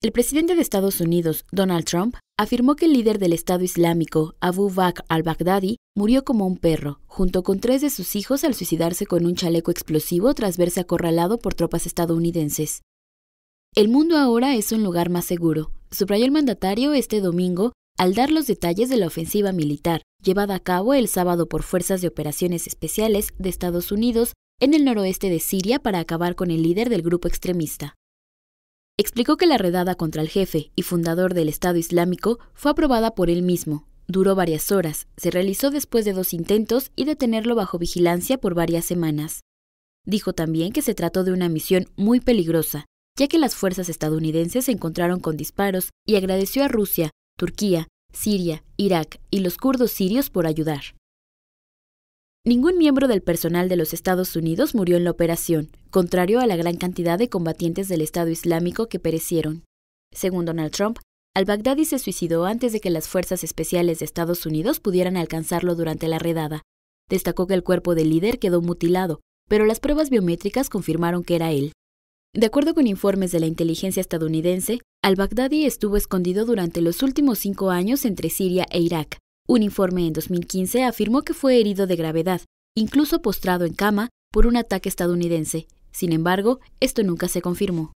El presidente de Estados Unidos, Donald Trump, afirmó que el líder del Estado Islámico, Abu Bakr al-Baghdadi, murió como un perro, junto con tres de sus hijos al suicidarse con un chaleco explosivo tras verse acorralado por tropas estadounidenses. El mundo ahora es un lugar más seguro, subrayó el mandatario este domingo al dar los detalles de la ofensiva militar llevada a cabo el sábado por fuerzas de operaciones especiales de Estados Unidos en el noroeste de Siria para acabar con el líder del grupo extremista. Explicó que la redada contra el jefe y fundador del Estado Islámico fue aprobada por él mismo. Duró varias horas, se realizó después de dos intentos y detenerlo bajo vigilancia por varias semanas. Dijo también que se trató de una misión muy peligrosa, ya que las fuerzas estadounidenses se encontraron con disparos y agradeció a Rusia, Turquía, Siria, Irak y los kurdos sirios por ayudar. Ningún miembro del personal de los Estados Unidos murió en la operación, contrario a la gran cantidad de combatientes del Estado Islámico que perecieron. Según Donald Trump, al-Baghdadi se suicidó antes de que las fuerzas especiales de Estados Unidos pudieran alcanzarlo durante la redada. Destacó que el cuerpo del líder quedó mutilado, pero las pruebas biométricas confirmaron que era él. De acuerdo con informes de la inteligencia estadounidense, al-Baghdadi estuvo escondido durante los últimos cinco años entre Siria e Irak, un informe en 2015 afirmó que fue herido de gravedad, incluso postrado en cama, por un ataque estadounidense. Sin embargo, esto nunca se confirmó.